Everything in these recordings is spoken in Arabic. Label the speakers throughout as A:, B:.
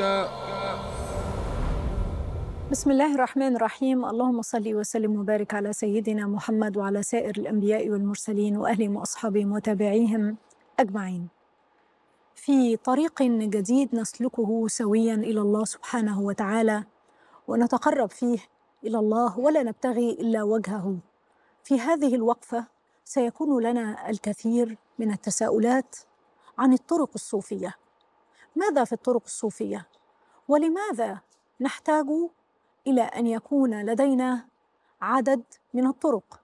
A: ربك بسم الله الرحمن الرحيم اللهم صل وسلم وبارك على سيدنا محمد وعلى سائر الانبياء والمرسلين واهلهم واصحابهم وتابعيهم اجمعين في طريق جديد نسلكه سويا الى الله سبحانه وتعالى ونتقرب فيه الى الله ولا نبتغي الا وجهه في هذه الوقفه سيكون لنا الكثير من التساؤلات عن الطرق الصوفيه ماذا في الطرق الصوفيه ولماذا نحتاج الى ان يكون لدينا عدد من الطرق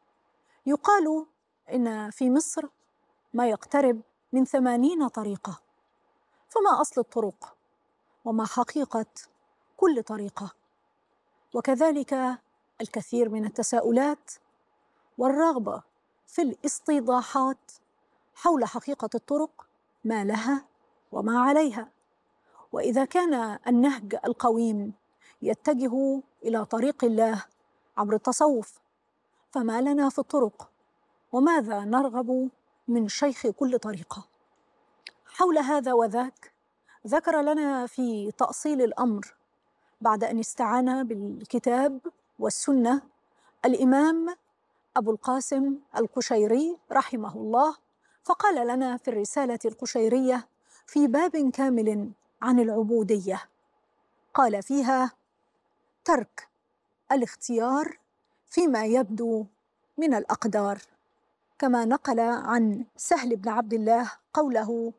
A: يقال ان في مصر ما يقترب من ثمانين طريقه فما اصل الطرق وما حقيقه كل طريقه وكذلك الكثير من التساؤلات والرغبه في الاستيضاحات حول حقيقه الطرق ما لها وما عليها واذا كان النهج القويم يتجه الى طريق الله عبر التصوف فما لنا في الطرق وماذا نرغب من شيخ كل طريقه حول هذا وذاك ذكر لنا في تاصيل الامر بعد ان استعان بالكتاب والسنه الامام ابو القاسم القشيري رحمه الله فقال لنا في الرساله القشيريه في باب كامل عن العبوديه قال فيها ترك الاختيار فيما يبدو من الاقدار كما نقل عن سهل بن عبد الله قوله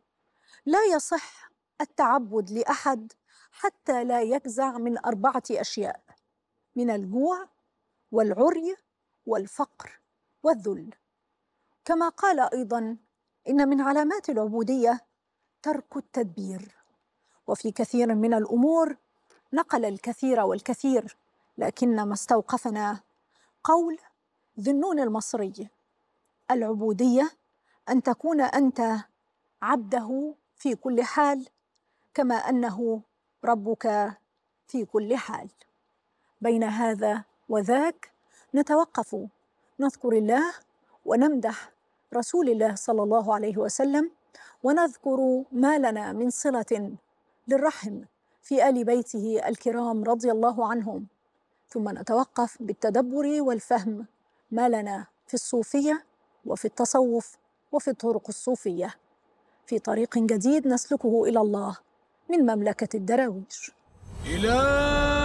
A: لا يصح التعبد لاحد حتى لا يجزع من اربعه اشياء من الجوع والعري والفقر والذل كما قال ايضا ان من علامات العبوديه ترك التدبير وفي كثير من الامور نقل الكثير والكثير لكن ما استوقفنا قول ذنون المصري العبوديه ان تكون انت عبده في كل حال كما انه ربك في كل حال بين هذا وذاك نتوقف نذكر الله ونمدح رسول الله صلى الله عليه وسلم ونذكر ما لنا من صله للرحم في ال بيته الكرام رضي الله عنهم ثم نتوقف بالتدبر والفهم ما لنا في الصوفيه وفي التصوف وفي الطرق الصوفيه في طريق جديد نسلكه الى الله من مملكه الدراويش
B: إله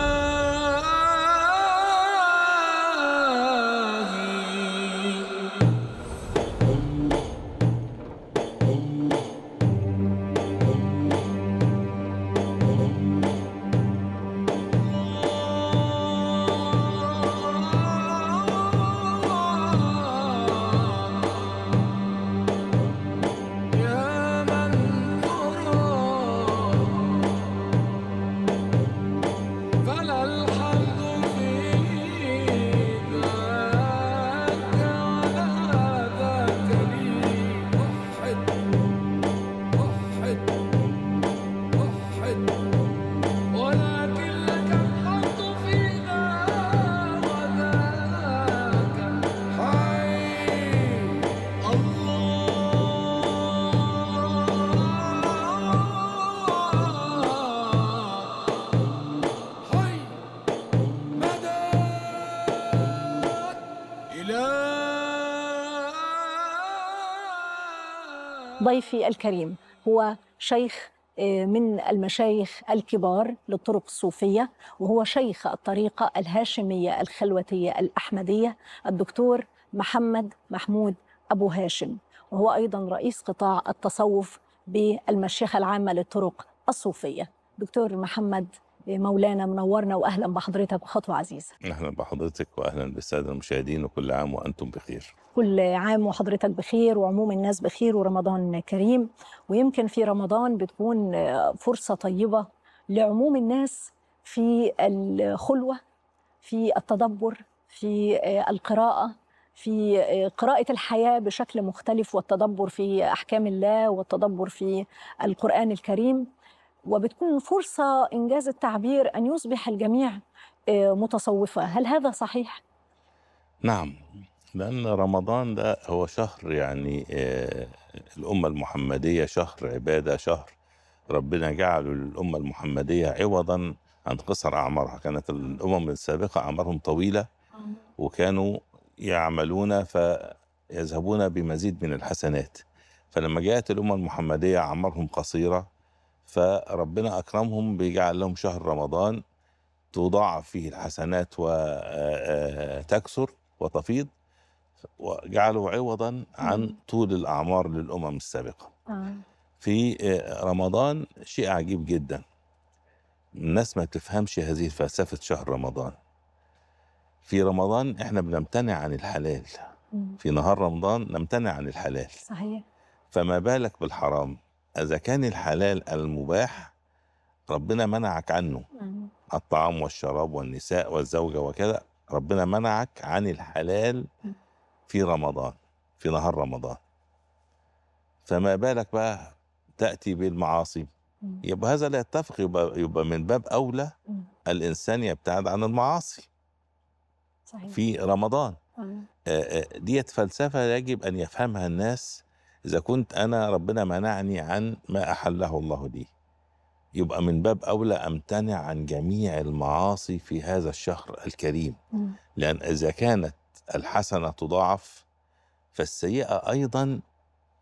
A: ضيفي الكريم هو شيخ آه، من المشايخ الكبار للطرق الصوفية وهو شيخ الطريقة الهاشمية الخلوتية الأحمدية الدكتور محمد محمود أبو هاشم وهو أيضا رئيس قطاع التصوف بالمشيخة العامة للطرق الصوفية دكتور محمد مولانا منورنا واهلا بحضرتك وخطوه عزيزه.
C: اهلا بحضرتك واهلا بالساده المشاهدين وكل عام وانتم بخير.
A: كل عام وحضرتك بخير وعموم الناس بخير ورمضان كريم ويمكن في رمضان بتكون فرصه طيبه لعموم الناس في الخلوه في التدبر في القراءه في قراءة الحياة بشكل مختلف والتدبر في أحكام الله والتدبر في القرآن الكريم وبتكون فرصة إنجاز التعبير أن يصبح الجميع آه، متصوفة هل هذا صحيح؟
C: نعم لأن رمضان ده هو شهر يعني آه، الأمة المحمدية شهر عبادة شهر ربنا جعل الأمة المحمدية عوضا عن قصر أعمارها كانت الأمم السابقة أعمارهم طويلة آه. وكانوا يعملون فيذهبون بمزيد من الحسنات فلما جاءت الأمة المحمدية أعمارهم قصيرة فربنا أكرمهم بيجعل لهم شهر رمضان تضاعف فيه الحسنات وتكثر آه، آه، وتفيض وجعله عوضا عن طول الأعمار للأمم السابقة آه. في رمضان شيء عجيب جدا الناس ما تفهمش هذه فلسفة شهر رمضان في رمضان احنا بنمتنع عن الحلال في نهار رمضان نمتنع عن الحلال صحيح فما بالك بالحرام اذا كان الحلال المباح ربنا منعك عنه الطعام والشراب والنساء والزوجه وكذا ربنا منعك عن الحلال في رمضان في نهار رمضان فما بالك بقى تاتي بالمعاصي يبقى هذا لا يتفق يبقى, يبقى من باب اولى الانسان يبتعد عن المعاصي صحيح. في رمضان ديت فلسفه يجب ان يفهمها الناس إذا كنت أنا ربنا منعني عن ما أحله الله لي يبقى من باب أولى أمتنع عن جميع المعاصي في هذا الشهر الكريم لأن إذا كانت الحسنة تضاعف فالسيئة أيضا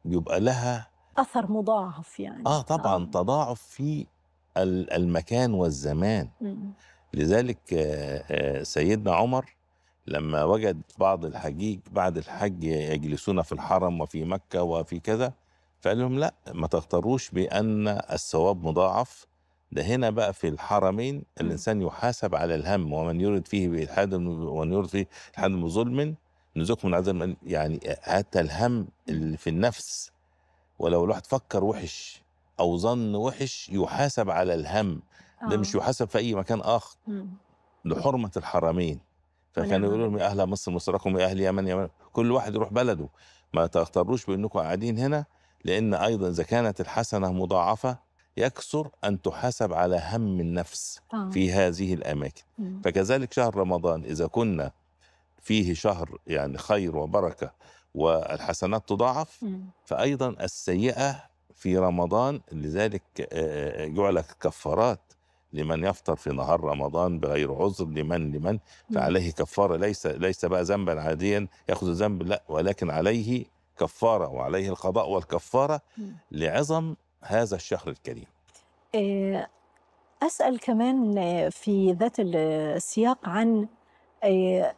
C: يبقى لها
A: أثر مضاعف يعني آه طبعا
C: آه. تضاعف في المكان والزمان مم. لذلك آه، آه، سيدنا عمر لما وجد بعض الحجيج بعد الحج يجلسون في الحرم وفي مكة وفي كذا فقال لهم لا ما تغتروش بأن الثواب مضاعف ده هنا بقى في الحرمين الإنسان يحاسب على الهم ومن يرد فيه بإلحاد ومن يرد فيه إلحاد بظلم نزوك من عذاب يعني حتى الهم اللي في النفس ولو الواحد فكر وحش أو ظن وحش يحاسب على الهم ده مش آه. يحاسب في أي مكان آخر لحرمة الحرمين فكانوا يقولوا لهم يا اهل مصر مصركم يا اهل يمن يمن كل واحد يروح بلده ما تغتروش بانكم قاعدين هنا لان ايضا اذا كانت الحسنه مضاعفه يكثر ان تحاسب على هم النفس في آه. هذه الاماكن فكذلك شهر رمضان اذا كنا فيه شهر يعني خير وبركه والحسنات تضاعف فايضا السيئه في رمضان لذلك جعلت آه، آه، كفارات لمن يفطر في نهار رمضان بغير عذر لمن لمن فعليه كفاره ليس ليس بقى ذنبا عاديا ياخذ الذنب لا ولكن عليه كفاره وعليه القضاء والكفاره لعظم هذا الشهر الكريم.
A: آه، اسال كمان في ذات السياق عن آه،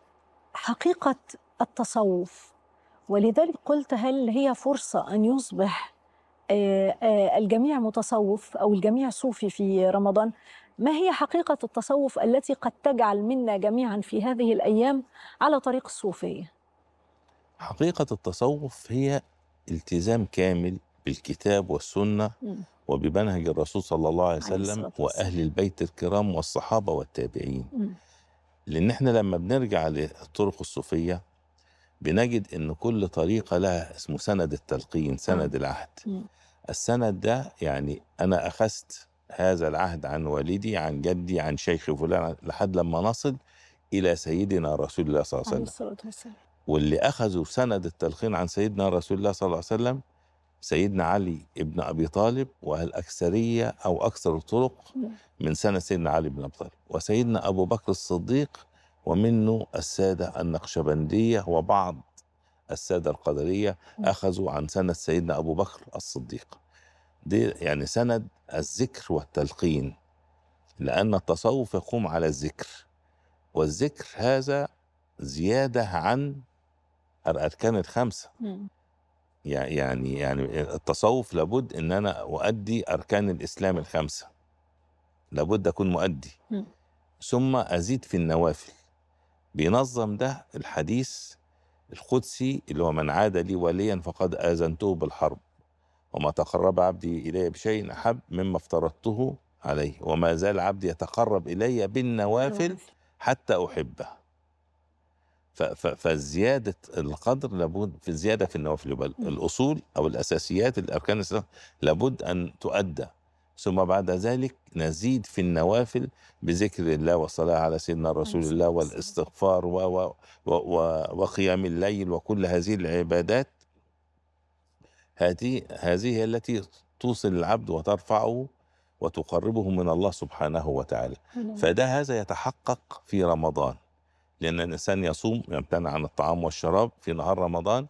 A: حقيقه التصوف ولذلك قلت هل هي فرصه ان يصبح آه، الجميع متصوف او الجميع صوفي في رمضان ما هي حقيقة التصوف التي قد تجعل منا جميعا في هذه الأيام على طريق الصوفية؟
C: حقيقة التصوف هي التزام كامل بالكتاب والسنة م. وبمنهج الرسول صلى الله عليه وسلم وأهل البيت الكرام والصحابة والتابعين م. لأن احنا لما بنرجع للطرق الصوفية بنجد أن كل طريقة لها اسمه سند التلقين سند م. العهد السند ده يعني أنا أخذت هذا العهد عن والدي عن جدي عن شيخ فلان لحد لما نصل إلى سيدنا رسول الله صلى الله عليه
D: وسلم
C: واللي أخذوا سند التلقين عن سيدنا رسول الله صلى الله عليه وسلم سيدنا علي ابن أبي طالب والأكثرية أو أكثر الطرق نعم. من سنة سيدنا علي بن أبي طالب وسيدنا أبو بكر الصديق ومنه السادة النقشبندية وبعض السادة القدرية نعم. أخذوا عن سنة سيدنا أبو بكر الصديق دي يعني سند الذكر والتلقين لأن التصوف يقوم على الذكر والذكر هذا زيادة عن الأركان الخمسة يعني يعني التصوف لابد ان انا اؤدي اركان الاسلام الخمسه لابد اكون مؤدي م. ثم ازيد في النوافل بينظم ده الحديث القدسي اللي هو من عاد لي وليا فقد اذنته بالحرب وما تقرب عبدي إلي بشيء أحب مما افترضته عليه وما زال عبدي يتقرب إلي بالنوافل حتى أحبه فزيادة القدر لابد في زيادة في النوافل بل الأصول أو الأساسيات الأركان لابد أن تؤدى ثم بعد ذلك نزيد في النوافل بذكر الله والصلاة على سيدنا رسول الله والاستغفار و و و و وقيام الليل وكل هذه العبادات هذه هذه هي التي توصل العبد وترفعه وتقربه من الله سبحانه وتعالى نعم. فده هذا يتحقق في رمضان لأن الإنسان يصوم يمتنع عن الطعام والشراب في نهار رمضان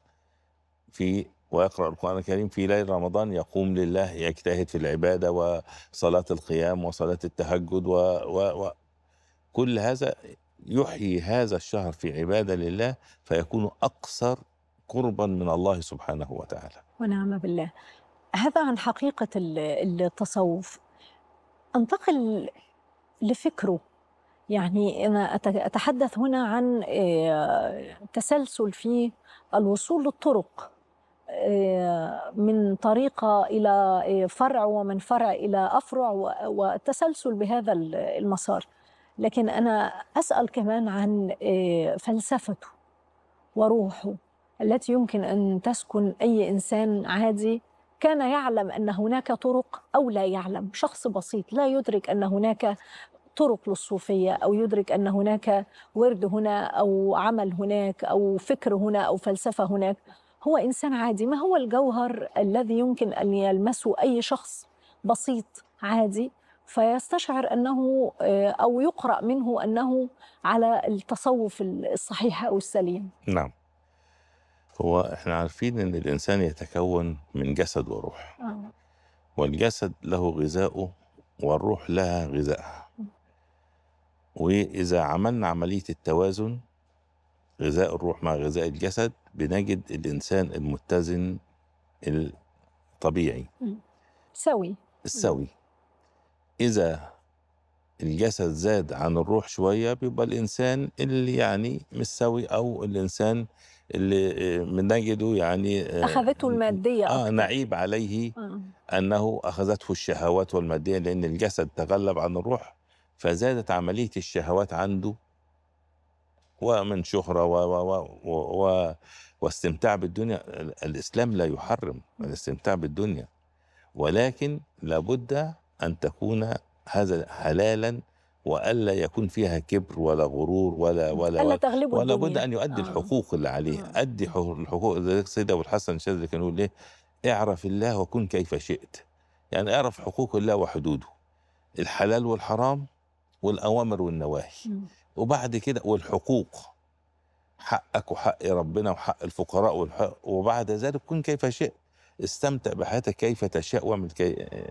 C: في ويقرأ القرآن الكريم في ليل رمضان يقوم لله يجتهد في العبادة وصلاة القيام وصلاة التهجد و, و, و كل هذا يحيي هذا الشهر في عبادة لله فيكون أقصر قربا من الله سبحانه وتعالى
A: ونعم بالله هذا عن حقيقة التصوف أنتقل لفكره يعني أنا أتحدث هنا عن آه، تسلسل في الوصول للطرق آه، من طريقة إلى آه، فرع ومن فرع إلى أفرع والتسلسل بهذا المسار لكن أنا أسأل كمان عن فلسفته وروحه التي يمكن أن تسكن أي إنسان عادي كان يعلم أن هناك طرق أو لا يعلم شخص بسيط لا يدرك أن هناك طرق للصوفية أو يدرك أن هناك ورد هنا أو عمل هناك أو فكر هنا أو فلسفة هناك هو إنسان عادي ما هو الجوهر الذي يمكن أن يلمسه أي شخص بسيط عادي فيستشعر أنه آه، أو يقرأ منه أنه على التصوف الصحيح أو السليم
C: نعم هو احنا عارفين ان الانسان يتكون من جسد وروح آه. والجسد له غذاؤه والروح لها غذائها واذا عملنا عمليه التوازن غذاء الروح مع غذاء الجسد بنجد الانسان المتزن الطبيعي سوي السوي اذا الجسد زاد عن الروح شويه بيبقى الانسان اللي يعني مش سوي او الانسان اللي بنجده آه، يعني آه،
A: اخذته الماديه اه
C: نعيب عليه آه، انه اخذته الشهوات والماديه لان الجسد تغلب عن الروح فزادت عمليه الشهوات عنده ومن شهره و و و و واستمتاع بالدنيا الاسلام لا يحرم الاستمتاع بالدنيا ولكن لابد ان تكون هذا حلالا والا يكون فيها كبر ولا غرور ولا ولا ولا, ولا بد ان يؤدي آه. الحقوق اللي عليه آه. ادي الحقوق لذلك السيد ابو الحسن الشاذلي كان يقول ايه اعرف الله وكن كيف شئت يعني اعرف حقوق الله وحدوده الحلال والحرام والاوامر والنواهي وبعد كده والحقوق حقك وحق ربنا وحق الفقراء والحق وبعد ذلك كن كيف شئت استمتع بحياتك كيف تشاء واعمل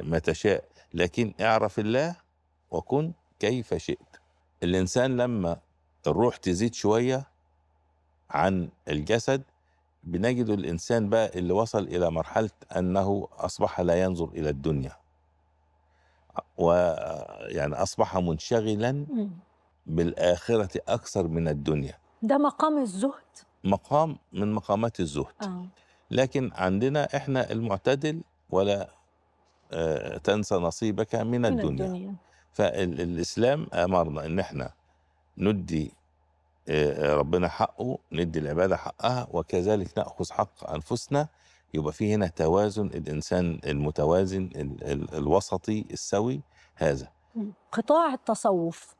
C: ما تشاء لكن اعرف الله وكن كيف شئت الإنسان لما الروح تزيد شوية عن الجسد بنجد الإنسان بقى اللي وصل إلى مرحلة أنه أصبح لا ينظر إلى الدنيا ويعني أصبح منشغلا بالآخرة أكثر من الدنيا
A: ده مقام الزهد
C: مقام من مقامات الزهد آه. لكن عندنا إحنا المعتدل ولا آه، تنسى نصيبك من, من الدنيا, الدنيا. فالاسلام امرنا ان احنا ندي آه، ربنا حقه ندي العباده حقها وكذلك ناخذ حق انفسنا يبقى في هنا توازن الانسان المتوازن الوسطي السوي هذا
A: قطاع التصوف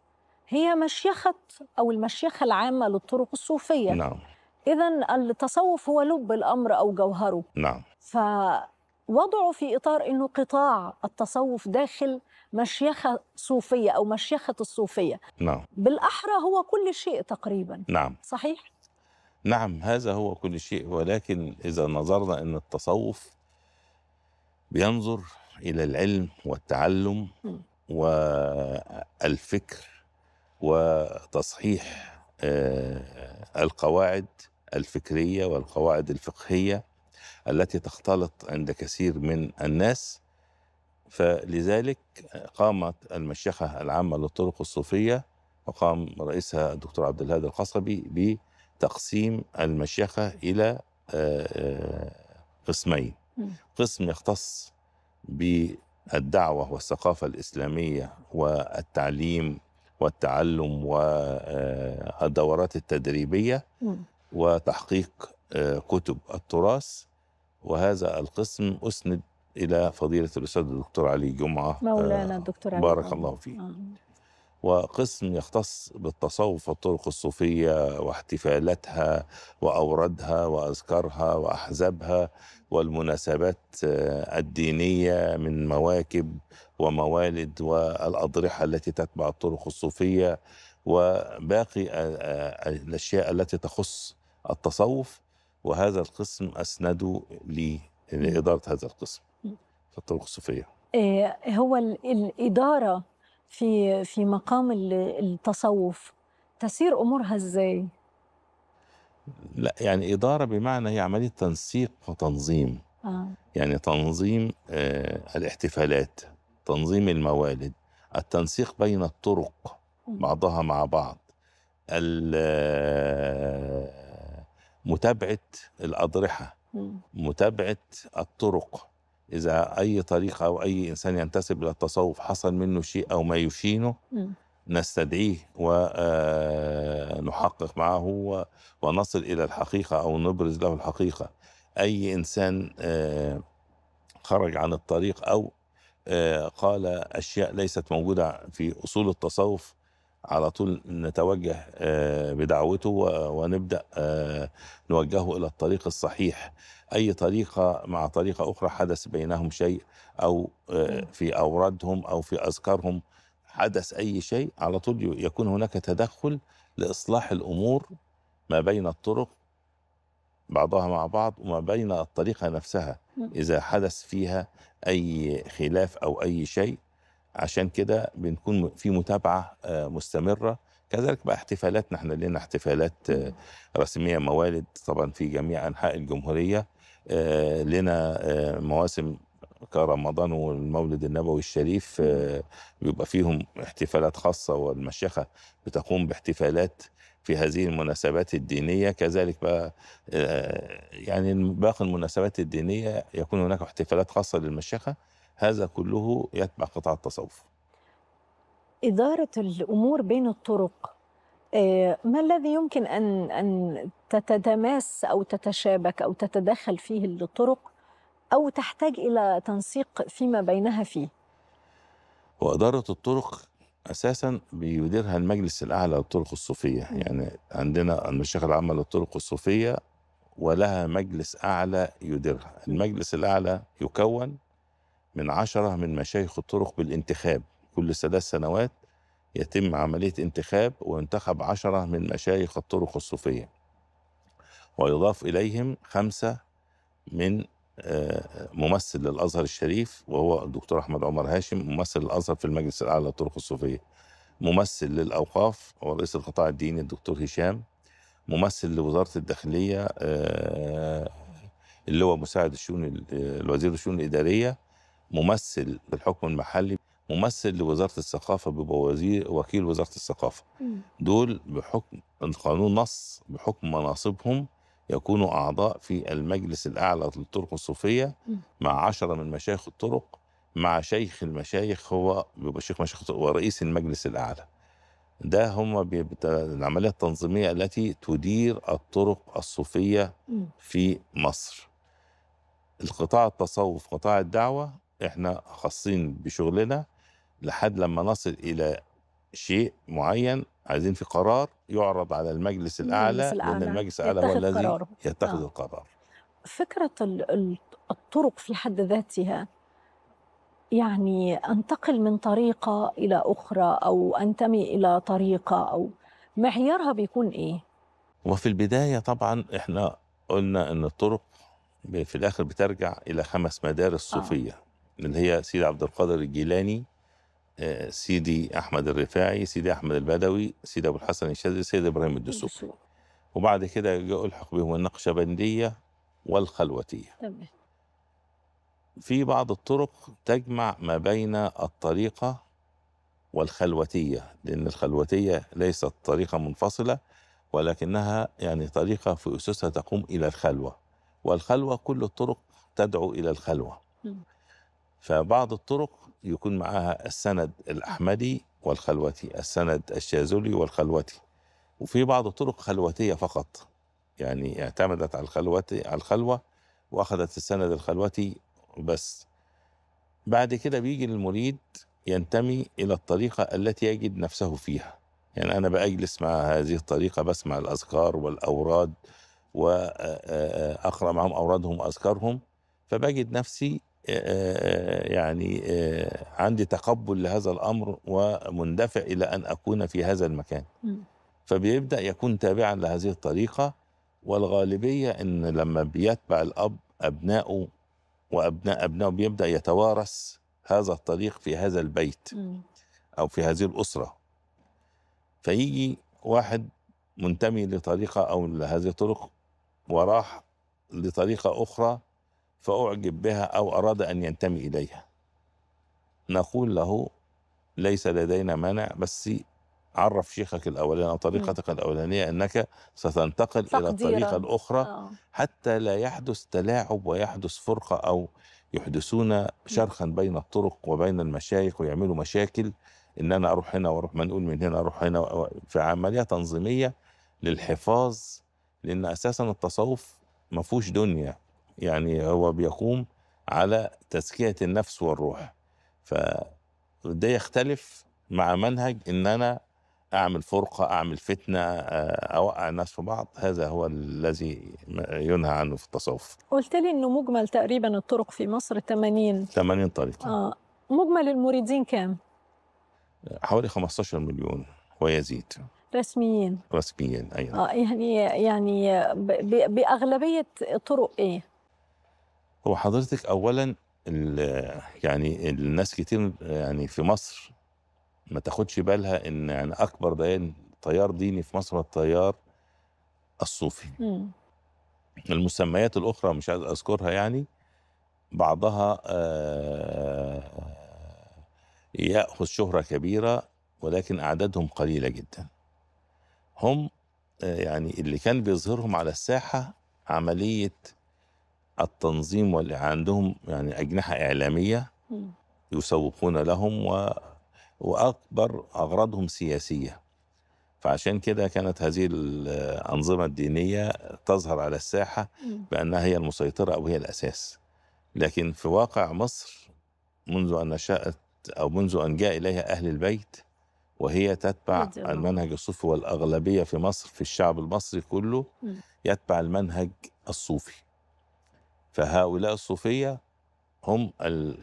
A: هي مشيخه او المشيخه العامه للطرق الصوفيه نعم اذا التصوف هو لب الامر او جوهره نعم فوضعه في اطار انه قطاع التصوف داخل مشيخة صوفية أو مشيخة الصوفية نعم بالأحرى هو كل شيء تقريبا نعم صحيح؟
C: نعم هذا هو كل شيء ولكن إذا نظرنا أن التصوف بينظر إلى العلم والتعلم والفكر وتصحيح آه، القواعد الفكريه والقواعد الفقهيه التي تختلط عند كثير من الناس فلذلك قامت المشيخة العامة للطرق الصوفية وقام رئيسها الدكتور عبد الهادي القصبي بتقسيم المشيخة إلى آه، آه، قسمين قسم يختص بالدعوة والثقافة الإسلامية والتعليم والتعلم والدورات آه، التدريبية وتحقيق كتب التراث وهذا القسم أسند إلى فضيلة الأستاذ الدكتور علي جمعة آه، مولانا الدكتور علي بارك الله فيه وقسم يختص بالتصوف والطرق الصوفية واحتفالاتها وأوردها وأذكارها وأحزابها والمناسبات آه، الدينية من مواكب وموالد والأضرحة التي تتبع الطرق الصوفية وباقي آه، الأشياء التي تخص التصوف وهذا القسم أسنده لإدارة هذا القسم الطرق الصوفيه
A: آه، هو الإدارة في في مقام التصوف تسير أمورها إزاي؟
C: لا يعني إدارة بمعنى هي عملية تنسيق وتنظيم آه. يعني تنظيم آه الاحتفالات تنظيم الموالد التنسيق بين الطرق بعضها مع بعض آه، متابعة الأضرحة متابعة الطرق إذا أي طريقة أو أي إنسان ينتسب إلى التصوف حصل منه شيء أو ما يشينه إمم. نستدعيه ونحقق آه، معه ونصل إلى الحقيقة أو نبرز له الحقيقة أي إنسان آه، خرج عن الطريق أو آه، قال أشياء ليست موجودة في أصول التصوف على طول نتوجه آه، بدعوته ونبدأ آه، نوجهه إلى الطريق الصحيح أي طريقة مع طريقة أخرى حدث بينهم شيء أو آه، في أورادهم أو في أذكارهم حدث أي شيء على طول يكون هناك تدخل لإصلاح الأمور ما بين الطرق بعضها مع بعض وما بين الطريقة نفسها إذا حدث فيها أي خلاف أو أي شيء عشان كده بنكون في متابعه آه، مستمره كذلك بقى احتفالاتنا احنا لنا احتفالات آه، رسميه موالد طبعا في جميع انحاء الجمهوريه آه، لنا مواسم كرمضان والمولد النبوي الشريف بيبقى فيهم احتفالات خاصه والمشيخه بتقوم باحتفالات في هذه المناسبات الدينية كذلك بقى يعني باقي المناسبات الدينية يكون هناك احتفالات خاصة للمشيخة هذا كله يتبع قطاع التصوف
A: إدارة الأمور بين الطرق آه، ما الذي يمكن أن أن تتماس أو تتشابك أو تتدخل فيه الطرق أو تحتاج إلى تنسيق فيما بينها فيه
C: وإدارة الطرق أساسا بيديرها المجلس الأعلى للطرق الصوفية يعني عندنا المشيخة العامة للطرق الصوفية ولها مجلس أعلى يديرها المجلس الأعلى يكون من عشرة من مشايخ الطرق بالانتخاب كل ثلاث سنوات يتم عملية انتخاب وينتخب عشرة من مشايخ الطرق الصوفية ويضاف إليهم خمسة من آه، ممثل للأزهر الشريف وهو الدكتور أحمد عمر هاشم ممثل للأزهر في المجلس الأعلى للطرق الصوفية ممثل للأوقاف هو رئيس القطاع الديني الدكتور هشام ممثل لوزارة الداخلية آه، اللي هو مساعد الشؤون الوزير الشؤون الإدارية ممثل للحكم المحلي ممثل لوزارة الثقافة بيبقى وزير وكيل وزارة الثقافة دول بحكم القانون نص بحكم مناصبهم يكونوا أعضاء في المجلس الأعلى للطرق الصوفية مع عشرة من مشايخ الطرق مع شيخ المشايخ هو بيبقى شيخ مشايخ ورئيس المجلس الأعلى ده هم العملية التنظيمية التي تدير الطرق الصوفية في مصر القطاع التصوف قطاع الدعوة احنا خاصين بشغلنا لحد لما نصل الى شيء معين عايزين في قرار يعرض على المجلس الاعلى المجلس الأعلى لان المجلس الاعلى هو الذي يتخذ آه. القرار
A: فكره الطرق في حد ذاتها يعني انتقل من طريقه الى اخرى او انتمي الى طريقه او معيارها بيكون ايه
C: وفي البدايه طبعا احنا قلنا ان الطرق في الاخر بترجع الى خمس مدارس آه. صوفيه آه. اللي هي سيدي عبد القادر الجيلاني آه، سيدي احمد الرفاعي سيدي احمد البدوي سيدي ابو الحسن الشاذلي سيدي ابراهيم الدسوقي وبعد كده الحق بهم النقشبنديه والخلوتيه تمام في بعض الطرق تجمع ما بين الطريقه والخلوتيه لان الخلوتيه ليست طريقه منفصله ولكنها يعني طريقه في اسسها تقوم الى الخلوه والخلوه كل الطرق تدعو الى الخلوه فبعض الطرق يكون معاها السند الأحمدي والخلوتي السند الشاذلي والخلوتي وفي بعض الطرق خلوتية فقط يعني اعتمدت على الخلوتي على الخلوة وأخذت السند الخلوتي بس بعد كده بيجي المريد ينتمي إلى الطريقة التي يجد نفسه فيها يعني أنا بأجلس مع هذه الطريقة بسمع الأذكار والأوراد وأقرأ معهم أورادهم وأذكارهم فبجد نفسي آه، آه، يعني آه، عندي تقبل لهذا الامر ومندفع الى ان اكون في هذا المكان فبيبدا يكون تابعا لهذه الطريقه والغالبيه ان لما بيتبع الاب ابنائه وابناء ابنائه بيبدا يتوارث هذا الطريق في هذا البيت او في هذه الاسره فيجي واحد منتمي لطريقه او لهذه الطرق وراح لطريقه اخرى فأعجب بها أو أراد أن ينتمي إليها نقول له ليس لدينا مانع بس عرف شيخك الاولاني او طريقتك الاولانيه انك ستنتقل الى الطريقه الاخرى آه. حتى لا يحدث تلاعب ويحدث فرقه او يحدثون شرخا بين الطرق وبين المشايخ ويعملوا مشاكل ان انا اروح هنا واروح منقول من هنا اروح هنا في عمليه تنظيميه للحفاظ لان اساسا التصوف ما فيهوش دنيا يعني هو بيقوم على تزكية النفس والروح فده يختلف مع منهج ان انا اعمل فرقه اعمل فتنه آه، اوقع الناس في بعض هذا هو الذي ينهى عنه في التصوف
A: قلت لي انه مجمل تقريبا الطرق في مصر 80
C: 80 طريقه
A: اه مجمل المريدين كام
C: حوالي 15 مليون ويزيد
A: رسميين
C: رسميين ايضا
A: اه يعني يعني باغلبيه طرق ايه
C: هو حضرتك اولا يعني الناس كتير يعني في مصر ما تاخدش بالها ان يعني اكبر ديان تيار ديني في مصر هو التيار الصوفي م. المسميات الاخرى مش عايز اذكرها يعني بعضها آه، ياخذ شهره كبيره ولكن اعدادهم قليله جدا هم آه، يعني اللي كان بيظهرهم على الساحه عمليه التنظيم واللي عندهم يعني أجنحة إعلامية يسوقون لهم و... وأكبر أغراضهم سياسية فعشان كده كانت هذه الأنظمة الدينية تظهر على الساحة بأنها هي المسيطرة أو هي الأساس لكن في واقع مصر منذ أن نشأت أو منذ أن جاء إليها أهل البيت وهي تتبع المنهج الصوفي والأغلبية في مصر في الشعب المصري كله يتبع المنهج الصوفي فهؤلاء الصوفية هم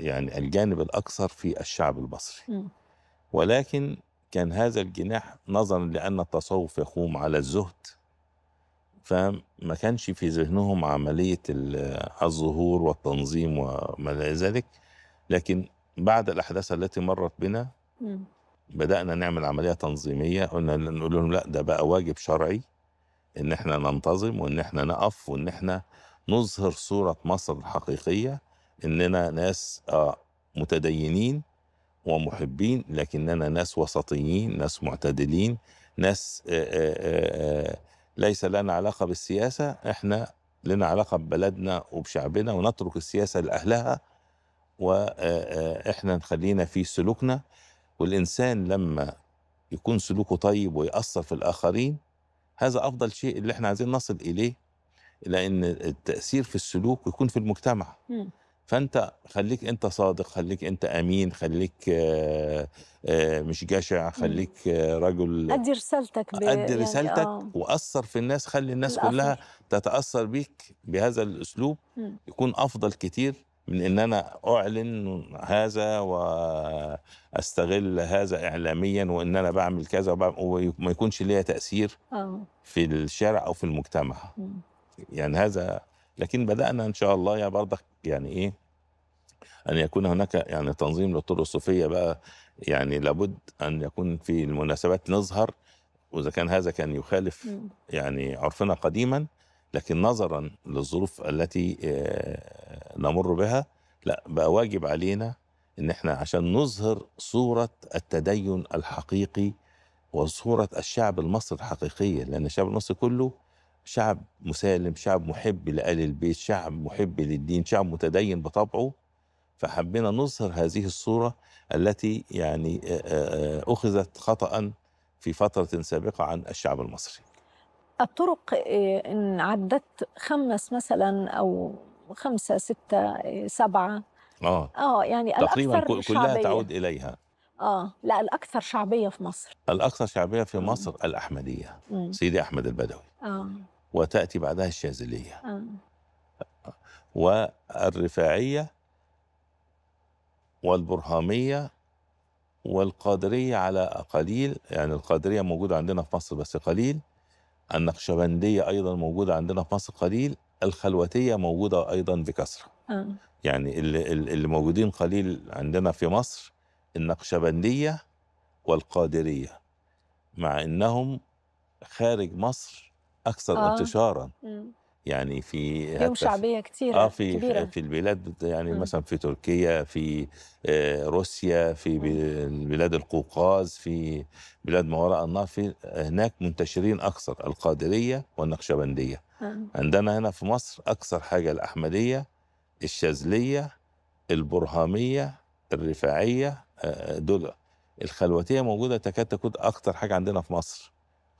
C: يعني الجانب الأكثر في الشعب المصري ولكن كان هذا الجناح نظرا لأن التصوف يقوم على الزهد فما كانش في ذهنهم عملية الظهور والتنظيم وما إلى ذلك لكن بعد الأحداث التي مرت بنا بدأنا نعمل عملية تنظيمية قلنا نقول لهم لا ده بقى واجب شرعي إن إحنا ننتظم وإن إحنا نقف وإن إحنا نظهر صورة مصر الحقيقية إننا ناس آه، متدينين ومحبين لكننا ناس وسطيين ناس معتدلين ناس آه، آه، ليس لنا علاقة بالسياسة إحنا لنا علاقة ببلدنا وبشعبنا ونترك السياسة لأهلها وإحنا نخلينا في سلوكنا والإنسان لما يكون سلوكه طيب ويأثر في الآخرين هذا أفضل شيء اللي إحنا عايزين نصل إليه لان التاثير في السلوك يكون في المجتمع م. فانت خليك انت صادق خليك انت امين خليك آه، آه، مش جشع خليك آه، رجل ادي
A: رسالتك ب... ادي يعني، رسالتك يعني آه.
C: واثر في الناس خلي الناس الأفضل. كلها تتاثر بيك بهذا الاسلوب م. يكون افضل كتير من ان انا اعلن هذا واستغل هذا اعلاميا وان انا بعمل كذا وما يكونش ليا تاثير آه. في الشارع او في المجتمع م. يعني هذا لكن بدأنا إن شاء الله يا برضك يعني إيه أن يكون هناك يعني تنظيم للطرق الصوفية بقى يعني لابد أن يكون في المناسبات نظهر وإذا كان هذا كان يخالف يعني عرفنا قديما لكن نظرا للظروف التي آه، نمر بها لا بقى واجب علينا ان احنا عشان نظهر صورة التدين الحقيقي وصورة الشعب المصري الحقيقية لأن الشعب المصري كله شعب مسالم شعب محب لآل البيت شعب محب للدين شعب متدين بطبعه فحبينا نظهر هذه الصورة التي يعني أخذت خطأ في فترة سابقة عن الشعب المصري
A: الطرق إن عدت خمس مثلا أو خمسة ستة سبعة آه, آه يعني تقريبا الأكثر كلها شعبية. تعود إليها آه لا الأكثر شعبية في مصر
C: الأكثر شعبية في مصر الأحمدية مم. سيدي أحمد البدوي آه. وتأتي بعدها الشاذلية آه. والرفاعية والبرهامية والقادرية على قليل يعني القادرية موجودة عندنا في مصر بس قليل النقشبندية أيضا موجودة عندنا في مصر قليل الخلوتية موجودة أيضا بكثرة آه. يعني اللي, اللي موجودين قليل عندنا في مصر النقشبندية والقادرية مع إنهم خارج مصر اكثر آه. انتشارا مم. يعني في لهم شعبيه
A: كثيره اه في كبيرة. في
C: البلاد يعني م. إمم. مثلا في تركيا في آه، روسيا في إمم. بلاد القوقاز في بلاد ما وراء النهر في هناك منتشرين اكثر القادريه والنقشبنديه آه. عندنا هنا في مصر اكثر حاجه الاحمديه الشاذليه البرهاميه الرفاعيه آه، دول الخلوتيه موجوده تكاد تكون اكثر حاجه عندنا في مصر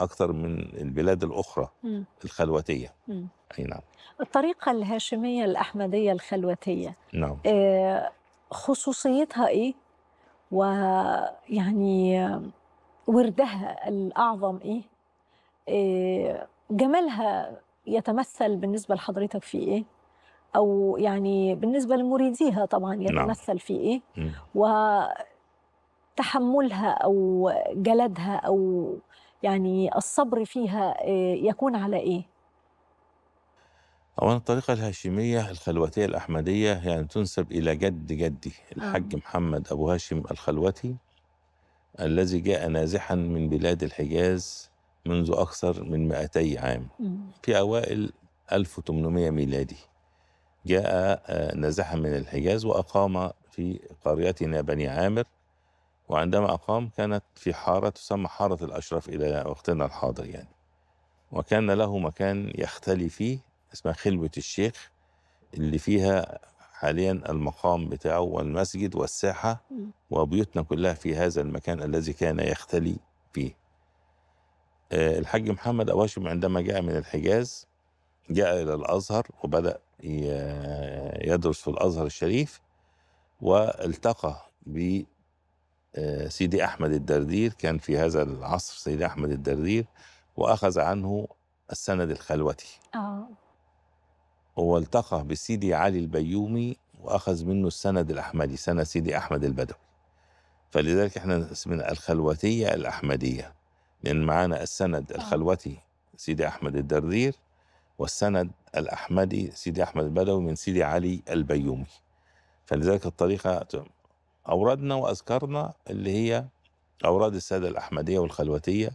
C: اكثر من البلاد الاخرى م. الخلوتيه م. اي نعم
A: الطريقه الهاشميه الاحمديه الخلوتيه نعم آه، خصوصيتها ايه ويعني آه، وردها الاعظم ايه آه، جمالها يتمثل بالنسبه لحضرتك في ايه او يعني بالنسبه لمريديها طبعا نعم. يتمثل نعم. في ايه م. وتحملها او جلدها او يعني الصبر فيها آه، يكون على إيه؟
C: أولا الطريقة الهاشمية الخلوتية الأحمدية يعني تنسب إلى جد جدي الحاج آه. محمد أبو هاشم الخلوتي الذي جاء نازحا من بلاد الحجاز منذ أكثر من 200 عام في أوائل 1800 ميلادي جاء آه، نازحا من الحجاز وأقام في قريتنا بني عامر وعندما أقام كانت في حارة تسمى حارة الأشرف إلى وقتنا الحاضر يعني وكان له مكان يختلي فيه اسمه خلوة الشيخ اللي فيها حاليا المقام بتاعه والمسجد والساحة وبيوتنا كلها في هذا المكان الذي كان يختلي فيه آه، الحاج محمد أبو هاشم عندما جاء من الحجاز جاء إلى الأزهر وبدأ يدرس في الأزهر الشريف والتقى آه، سيدي أحمد الدردير كان في هذا العصر سيدي أحمد الدردير وأخذ عنه السند الخلوتي آه. والتقى بسيدي علي البيومي وأخذ منه السند الأحمدي سنة سيدي أحمد البدوي فلذلك احنا اسمنا الخلوتية الأحمدية لأن معانا السند آه. الخلوتي سيدي أحمد الدردير والسند الأحمدي سيدي أحمد البدوي من سيدي علي البيومي فلذلك الطريقة أوردنا وأذكارنا اللي هي أوراد السادة الأحمدية والخلوتية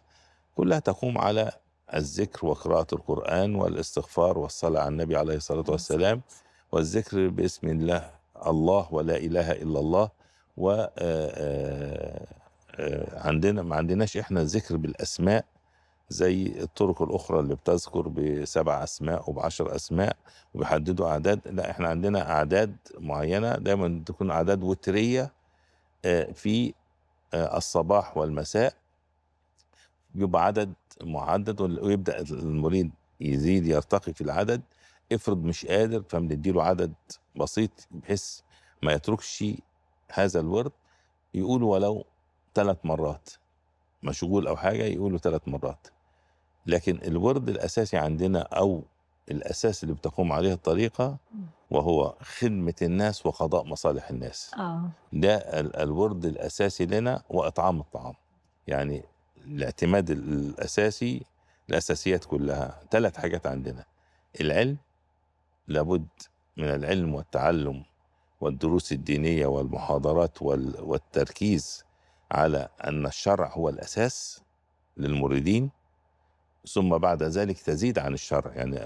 C: كلها تقوم على الذكر وقراءة القرآن والاستغفار والصلاة على النبي عليه الصلاة والسلام والذكر باسم الله الله ولا إله إلا الله و آه، آه، آه، عندنا ما عندناش احنا ذكر بالاسماء زي الطرق الاخرى اللي بتذكر بسبع اسماء وبعشر اسماء وبيحددوا اعداد لا احنا عندنا اعداد معينه دايما تكون اعداد وتريه في آه، الصباح والمساء يبقى عدد محدد ويبدا المريض يزيد يرتقي في العدد افرض مش قادر فبنديله عدد بسيط بحيث ما يتركش هذا الورد يقولوا ولو ثلاث مرات مشغول او حاجه يقولوا ثلاث مرات لكن الورد الاساسي عندنا او الأساس اللي بتقوم عليه الطريقة وهو خدمة الناس وقضاء مصالح الناس آه. ده الورد الأساسي لنا وإطعام الطعام يعني الاعتماد الأساسي الأساسيات كلها ثلاث حاجات عندنا العلم لابد من العلم والتعلم والدروس الدينية والمحاضرات والتركيز على أن الشرع هو الأساس للمريدين ثم بعد ذلك تزيد عن الشرع يعني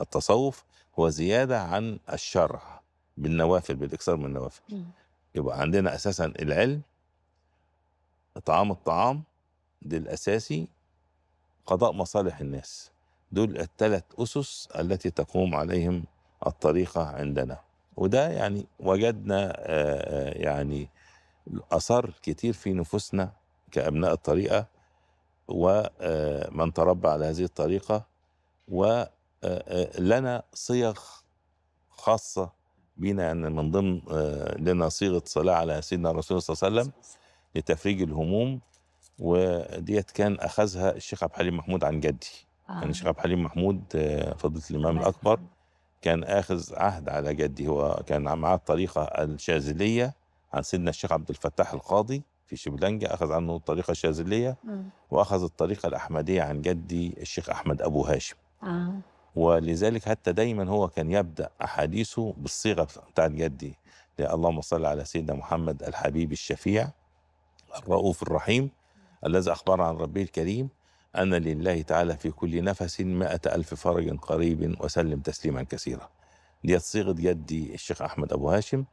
C: التصوف هو زيادة عن الشرع بالنوافل بالإكثار من النوافل يبقى عندنا أساسا العلم إطعام الطعام دي الأساسي قضاء مصالح الناس دول الثلاث أسس التي تقوم عليهم الطريقة عندنا وده يعني وجدنا يعني أثر كتير في نفوسنا كأبناء الطريقة ومن آه، تربى على هذه الطريقة ولنا آه، آه، صيغ خاصة بنا أن يعني من ضمن لنا صيغة صلاة على سيدنا الرسول صلى الله عليه وسلم لتفريج الهموم وديت كان أخذها الشيخ عبد الحليم محمود عن جدي آه. يعني الشيخ عبد الحليم محمود فضيلة الإمام الأكبر كان آخذ عهد على جدي هو كان معاه الطريقة الشاذلية عن سيدنا الشيخ عبد الفتاح القاضي في شبلنجة أخذ عنه الطريقة الشاذلية وأخذ الطريقة الأحمدية عن جدي الشيخ أحمد أبو هاشم آه. ولذلك حتى دايما هو كان يبدأ أحاديثه بالصيغة بتاعت جدي اللهم صل على سيدنا محمد الحبيب الشفيع الرؤوف الرحيم الذي أخبر عن ربي الكريم أن لله تعالى في كل نفس مائة ألف فرج قريب وسلم تسليما كثيرا ديت صيغة جدي الشيخ أحمد أبو هاشم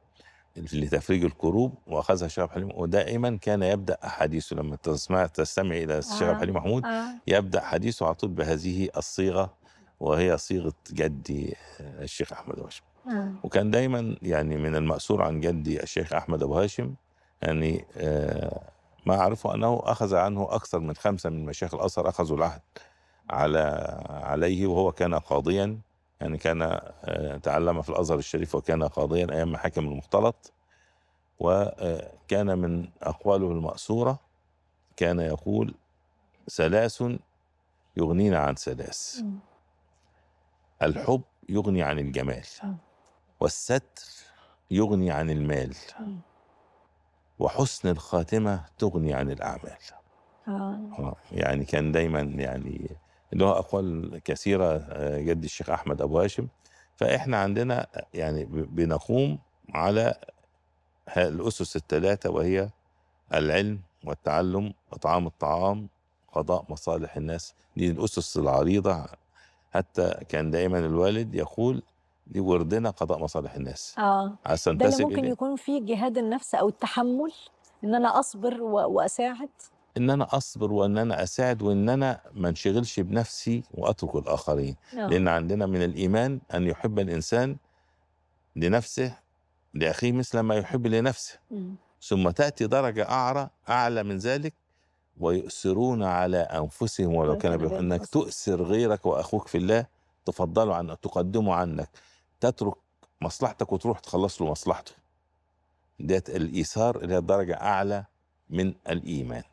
C: لتفريج الكروب واخذها الشيخ حليم ودائما كان يبدا احاديثه لما تسمع تستمع الى الشيخ آه. حليم محمود آه. يبدا حديثه على طول بهذه الصيغه وهي صيغه جدي الشيخ احمد هاشم آه. وكان دايما يعني من المأثور عن جدي الشيخ احمد ابو هاشم يعني آه، ما اعرفه انه اخذ عنه اكثر من خمسه من مشايخ الاثر اخذوا العهد على عليه وهو كان قاضيا يعني كان آه، تعلم في الازهر الشريف وكان قاضيا ايام حاكم المختلط وكان آه، من اقواله المأسوره كان يقول ثلاث يغنينا عن ثلاث الحب يغني عن الجمال آه. والستر يغني عن المال وحسن الخاتمة تغني عن الأعمال يعني كان دايما يعني له أقوال كثيرة آه، جدي الشيخ أحمد أبو هاشم فإحنا عندنا آه، يعني بنقوم على الأسس الثلاثة وهي العلم والتعلم اطعام الطعام قضاء مصالح الناس دي الأسس العريضة حتى كان دائما الوالد يقول لوردنا قضاء مصالح الناس اه عشان ده اللي ممكن إليه.
A: يكون في جهاد النفس او التحمل ان انا اصبر واساعد
C: ان انا اصبر وان انا اساعد وان انا ما انشغلش بنفسي واترك الاخرين لا. آه. لان عندنا من الايمان ان يحب الانسان لنفسه لاخيه مثل ما يحب لنفسه م. ثم تاتي درجه اعرى اعلى من ذلك ويؤثرون على انفسهم ولو كان انك تؤثر غيرك واخوك في الله تفضله عن تقدمه عنك تترك مصلحتك وتروح تخلص له مصلحته ديت الايثار اللي هي درجه اعلى من الايمان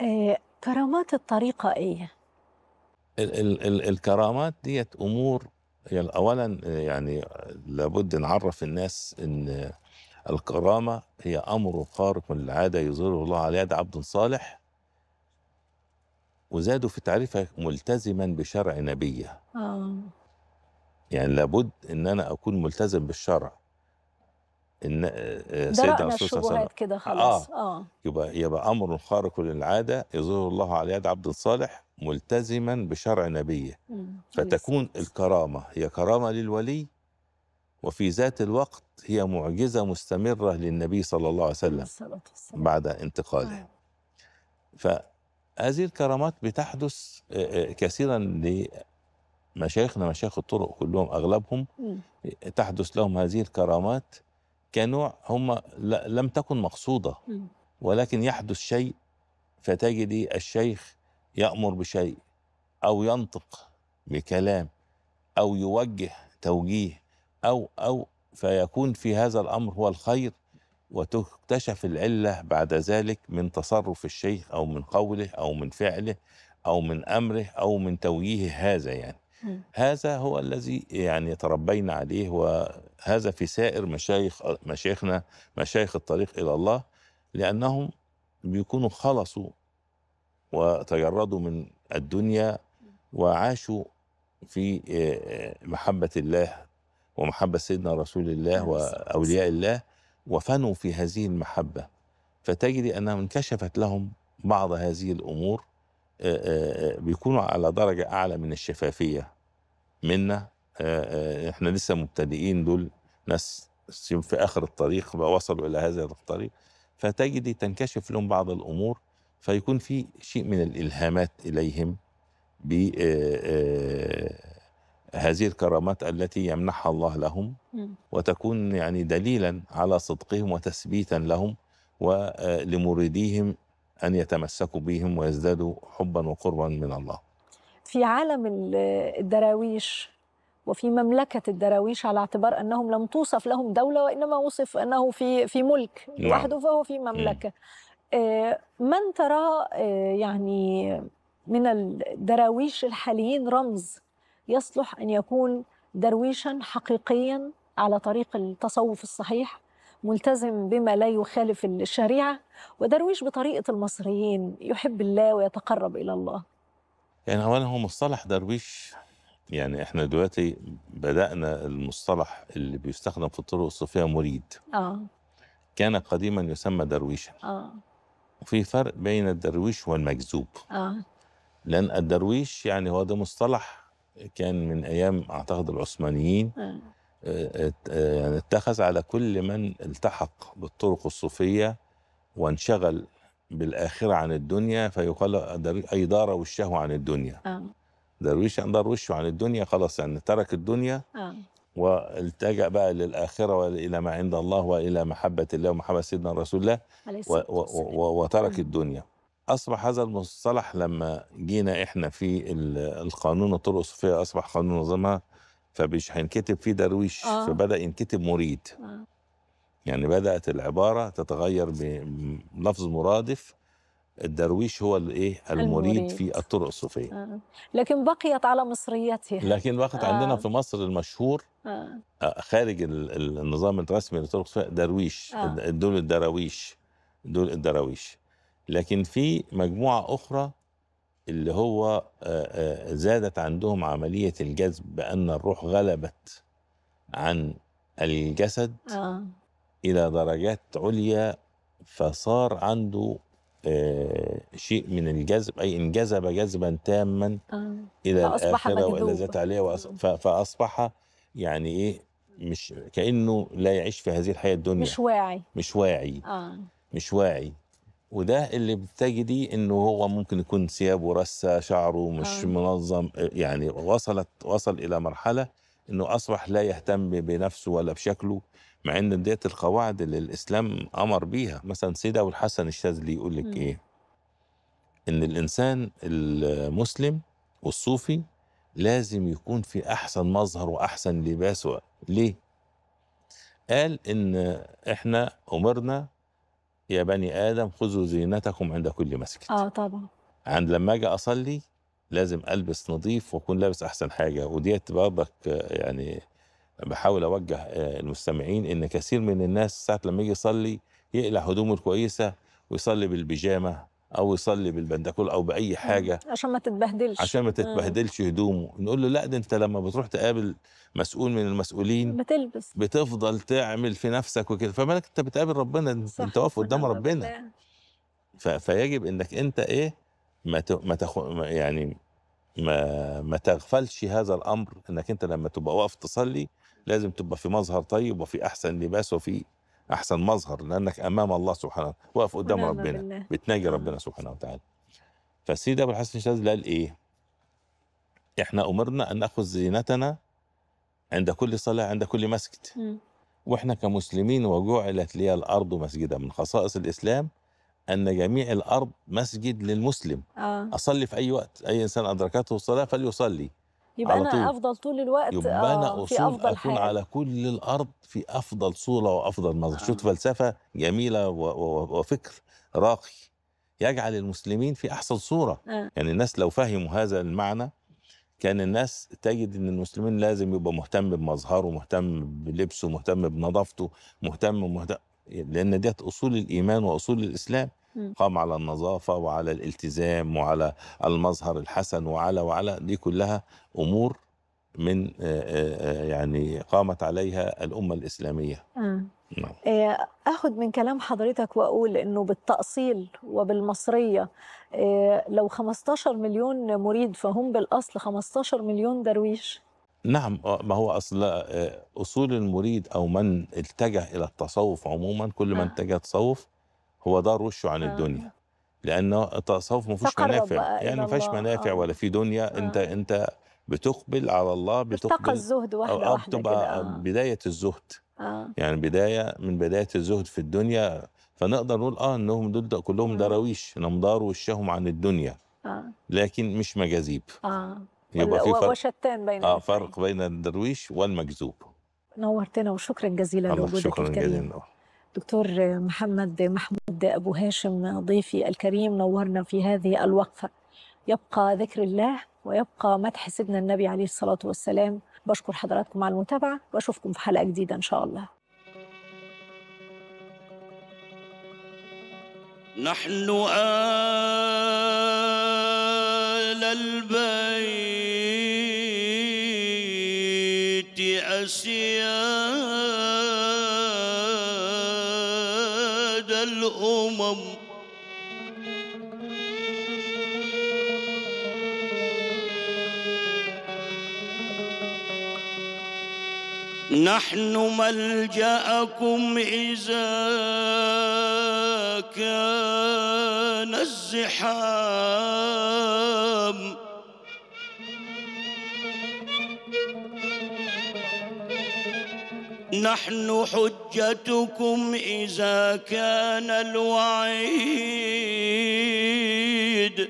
A: آه، كرامات الطريقة إيه؟
C: ال- ال- ال- الكرامات ديت أمور يعني أولا يعني لابد نعرف الناس إن الكرامة هي أمر خارق من العادة يظهره الله على يد عبد صالح وزادوا في تعريفها ملتزما بشرع نبيه آه. يعني لابد ان انا اكون ملتزم بالشرع ان آه، آه، سيدنا الرسول صلى الله عليه وسلم كده آه. خلاص آه. اه يبقى يبقى امر خارق للعاده يظهر الله على يد عبد صالح ملتزما بشرع نبيه فتكون الكرامه هي كرامه للولي وفي ذات الوقت هي معجزه مستمره للنبي صلى الله عليه وسلم بعد انتقاله نعم. فهذه الكرامات بتحدث كثيرا لمشايخنا مشايخ الطرق كلهم اغلبهم تحدث لهم هذه الكرامات كنوع هم لم تكن مقصودة ولكن يحدث شيء فتجدي الشيخ يأمر بشيء أو ينطق بكلام أو يوجه توجيه أو أو فيكون في هذا الأمر هو الخير وتكتشف العلة بعد ذلك من تصرف الشيخ أو من قوله أو من فعله أو من أمره أو من توجيهه هذا يعني هذا هو الذي يعني تربينا عليه وهذا في سائر مشايخ مشايخنا مشايخ الطريق الى الله لانهم بيكونوا خلصوا وتجردوا من الدنيا وعاشوا في آه، آه، محبه الله ومحبه سيدنا رسول الله نعم، واولياء الله وفنوا في هذه المحبه فتجد انها انكشفت لهم بعض هذه الامور آه، بيكونوا على درجة أعلى من الشفافية منا آه، آه، احنا لسه مبتدئين دول ناس في اخر الطريق وصلوا الى هذا الطريق فتجد تنكشف لهم بعض الامور فيكون في شيء من الالهامات اليهم بهذه آه، الكرامات التي يمنحها الله لهم وتكون يعني دليلا على صدقهم وتثبيتا لهم ولمريديهم ان يتمسكوا بهم ويزدادوا حبا وقربا من الله
A: في عالم الدراويش وفي مملكة الدراويش على اعتبار أنهم لم توصف لهم دولة وإنما وصف أنه في في ملك نعم. لوحده فهو في مملكة آه، من ترى آه، يعني من الدراويش الحاليين رمز يصلح أن يكون درويشا حقيقيا على طريق التصوف الصحيح ملتزم بما لا يخالف الشريعة ودرويش بطريقة المصريين يحب الله ويتقرب إلى الله
C: يعني اولا هو مصطلح درويش يعني احنا دلوقتي بدانا المصطلح اللي بيستخدم في الطرق الصوفيه مريد اه كان قديما يسمى درويشا اه وفي فرق بين الدرويش والمجذوب اه لان الدرويش يعني هو ده مصطلح كان من ايام اعتقد العثمانيين آه. آه، آه، يعني اتخذ على كل من التحق بالطرق الصوفيه وانشغل بالآخرة عن الدنيا فيقال أي دار وشه عن الدنيا آه. درويش أن يعني دار وشه عن الدنيا خلاص يعني ترك الدنيا آه. والتجأ بقى للآخرة وإلى ما عند الله وإلى محبة الله ومحبة سيدنا رسول الله و... و... و... وترك آه. الدنيا أصبح هذا المصطلح لما جينا إحنا في القانون الطرق الصوفية أصبح قانون نظامها فمش هينكتب فيه درويش آه. فبدأ ينكتب مريد آه. يعني بدأت العبارة تتغير بلفظ مرادف الدرويش هو الايه المريد, المريد في الطرق الصوفيه
A: آه. لكن بقيت على مصريتها لكن
C: بقت آه. عندنا في مصر المشهور آه. آه، خارج النظام الرسمي للطرق الصوفيه درويش آه. دول الدراويش دول الدراويش لكن في مجموعه اخرى اللي هو آه، آه، زادت عندهم عمليه الجذب بان الروح غلبت عن الجسد آه. الى درجات عليا فصار عنده آه شيء من الجذب اي انجذب جذبا تاما آه. الى الاخره والى ذات عليا فاصبح يعني ايه مش كانه لا يعيش في هذه الحياه الدنيا مش واعي مش واعي آه. مش واعي وده اللي بتجدي انه هو ممكن يكون ثيابه رسه شعره مش آه. منظم آه، يعني وصلت وصل الى مرحله انه اصبح لا يهتم بنفسه ولا بشكله مع ان ديت القواعد اللي الاسلام امر بيها مثلا سيدي ابو الحسن الشاذلي يقول لك ايه ان الانسان المسلم والصوفي لازم يكون في احسن مظهر واحسن لباس ليه قال ان احنا امرنا يا بني ادم خذوا زينتكم عند كل مسجد اه طبعا عند لما اجي اصلي لازم البس نظيف واكون لابس احسن حاجه وديت برضك يعني بحاول اوجه آه، المستمعين ان كثير من الناس ساعه لما يجي يصلي يقلع هدومه الكويسه ويصلي بالبيجامه او يصلي بالبندكول او باي حاجه
A: عشان ما تتبهدلش عشان ما تتبهدلش
C: هدومه نقول له لا ده انت لما بتروح تقابل مسؤول من المسؤولين بتلبس بتفضل تعمل في نفسك وكده فمالك انت بتقابل ربنا صح. انت واقف قدام ربنا ف... فيجب انك انت ايه ما ت... ما تخ... يعني ما ما تغفلش هذا الامر انك انت لما تبقى واقف تصلي لازم تبقى في مظهر طيب وفي احسن لباس وفي احسن مظهر لانك امام الله سبحانه وتعالى واقف قدام ربنا بالله. بتناجي آه. ربنا سبحانه وتعالى فالسيد ابو الحسن الشاذلي قال ايه احنا امرنا ان ناخذ زينتنا عند كل صلاه عند كل مسجد واحنا كمسلمين وجعلت لي الارض مسجدا من خصائص الاسلام ان جميع الارض مسجد للمسلم آه. اصلي في اي وقت اي انسان ادركته الصلاه فليصلي
A: يبقى على طول. انا افضل طول الوقت يبقى آه انا أصول في افضل اكون حاجة. على
C: كل الارض في افضل صوره وافضل منظر آه. شوف فلسفه جميله وفكر راقي يجعل المسلمين في احسن صوره آه. يعني الناس لو فهموا هذا المعنى كان الناس تجد ان المسلمين لازم يبقى مهتم بمظهره مهتم بلبسه مهتم بنظافته مهتم مهتم لان ديت اصول الايمان واصول الاسلام قام على النظافة وعلى الالتزام وعلى المظهر الحسن وعلى وعلى دي كلها أمور من آه، آه، آه، يعني قامت عليها الأمة الإسلامية
A: آه. نعم. أخذ من كلام حضرتك وأقول أنه بالتأصيل وبالمصرية لو 15 مليون مريد فهم بالأصل 15 مليون درويش
C: نعم ما هو أصل أصول المريد أو من اتجه إلى التصوف عموما كل من اتجه تصوف هو دار وشه عن آه. الدنيا لأن التصوف ما فيهوش منافع يعني ما فيهاش منافع آه. ولا في دنيا آه. أنت أنت بتقبل على الله بتقبل الزهد واحدة واحده واحدة بتبقى بداية الزهد آه. يعني بداية من بداية الزهد في الدنيا فنقدر نقول اه انهم دول كلهم دراويش انهم داروا وشهم عن الدنيا آه. لكن مش مجاذيب اه يبقى في فرق وشتان بين اه فرق بين الدرويش والمجذوب
A: نورتنا وشكرا جزيلا لوجودك الكريم شكرا جزيلا دكتور محمد محمود أبو هاشم ضيفي الكريم نورنا في هذه الوقفة يبقى ذكر الله ويبقى مدح سيدنا النبي عليه الصلاة والسلام بشكر حضراتكم على المتابعة وأشوفكم في حلقة جديدة إن شاء الله
D: نحن آل البيت أسير نحن ملجأكم إذا كان الزحام نحن حجتكم إذا كان الوعيد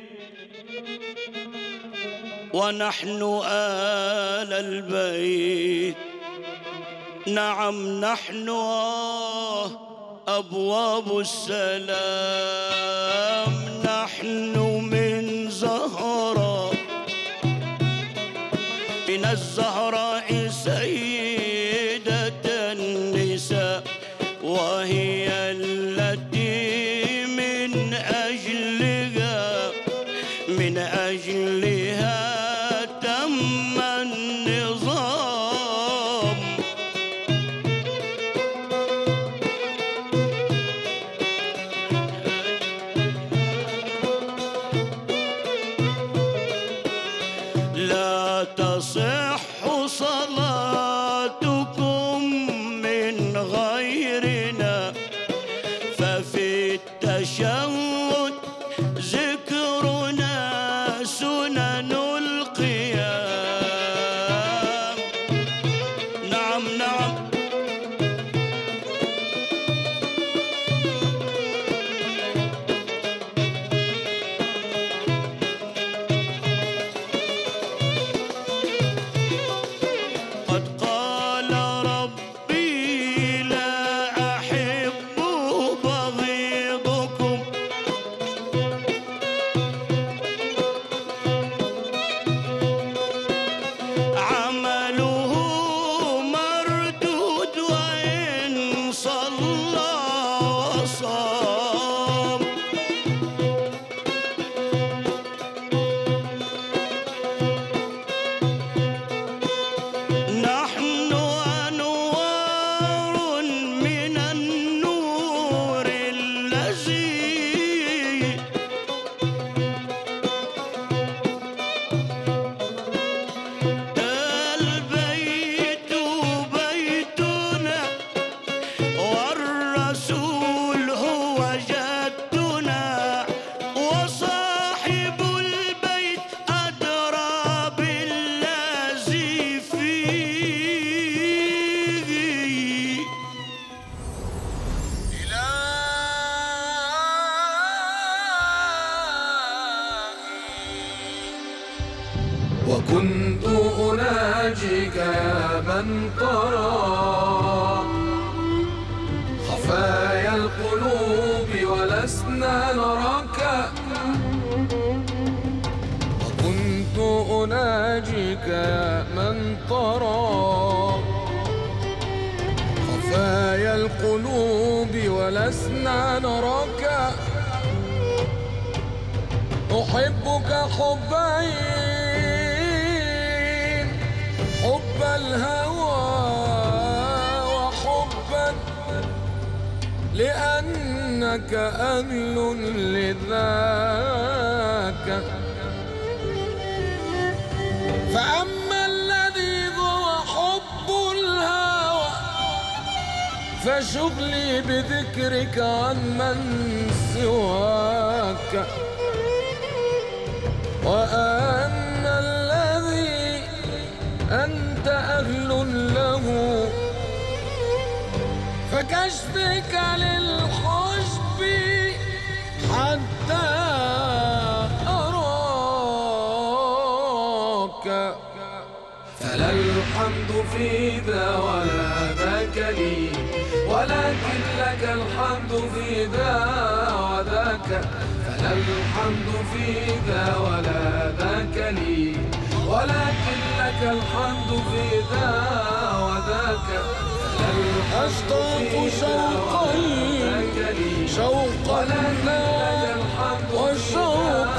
D: ونحن آل البيت نعم نحن أبواب السلام نحن من زهرة من الزهرة
B: حب الهوى وحبا لأنك أهل لذاك فأما الذي هو حب الهوى فشغلي بذكرك عن من سواك وآه كشفك للحجب حتى أراك فلا الحمد في ذا ولا ذاك لي ولكن لك الحمد في ذا وذاك فلا الحمد في ذا ولا ذاك لي ولكن لك الحمد في ذا وذاك أشتاق شوقا شوقا والشوق